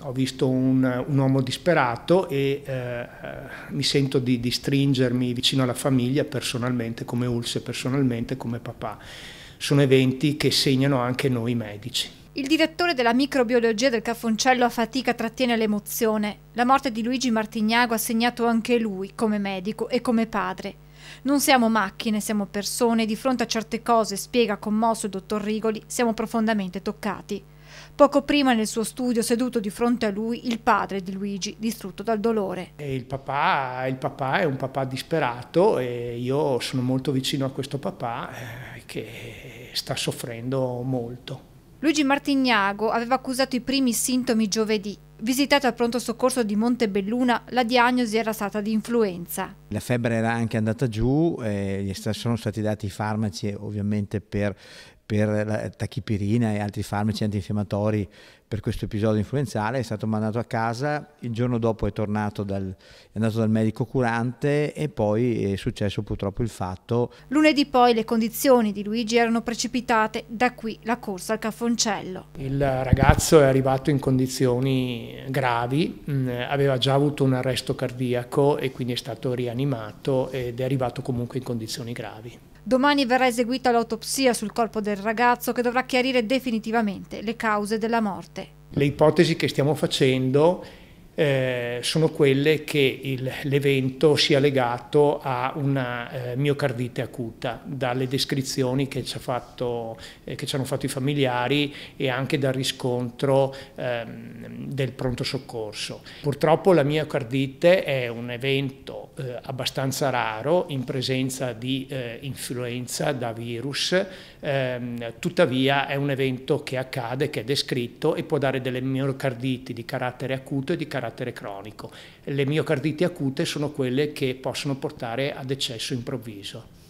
ho visto un, un uomo disperato e eh, eh, mi sento di, di stringermi vicino alla famiglia personalmente, come Ulse personalmente, come papà. Sono eventi che segnano anche noi medici. Il direttore della microbiologia del Caffoncello a fatica trattiene l'emozione. La morte di Luigi Martignago ha segnato anche lui come medico e come padre. Non siamo macchine, siamo persone di fronte a certe cose, spiega commosso il dottor Rigoli, siamo profondamente toccati. Poco prima nel suo studio, seduto di fronte a lui, il padre di Luigi, distrutto dal dolore. Il papà, il papà è un papà disperato e io sono molto vicino a questo papà eh, che sta soffrendo molto. Luigi Martignago aveva accusato i primi sintomi giovedì. Visitato al pronto soccorso di Montebelluna, la diagnosi era stata di influenza. La febbre era anche andata giù, eh, sono stati dati i farmaci ovviamente per per la tachipirina e altri farmaci antinfiammatori per questo episodio influenzale, è stato mandato a casa, il giorno dopo è tornato dal, è andato dal medico curante e poi è successo purtroppo il fatto. Lunedì poi le condizioni di Luigi erano precipitate, da qui la corsa al caffoncello. Il ragazzo è arrivato in condizioni gravi, mm, aveva già avuto un arresto cardiaco e quindi è stato rianimato ed è arrivato comunque in condizioni gravi. Domani verrà eseguita l'autopsia sul corpo del ragazzo che dovrà chiarire definitivamente le cause della morte le ipotesi che stiamo facendo eh, sono quelle che l'evento sia legato a una eh, miocardite acuta, dalle descrizioni che ci, fatto, eh, che ci, hanno fatto i familiari e anche dal riscontro ehm, del pronto soccorso. Purtroppo la miocardite è un evento eh, abbastanza raro in presenza di eh, influenza da virus, ehm, tuttavia è un evento che accade, che è descritto e può dare delle miocarditi di carattere acuto e di carattere carattere cronico. Le miocardite acute sono quelle che possono portare ad eccesso improvviso.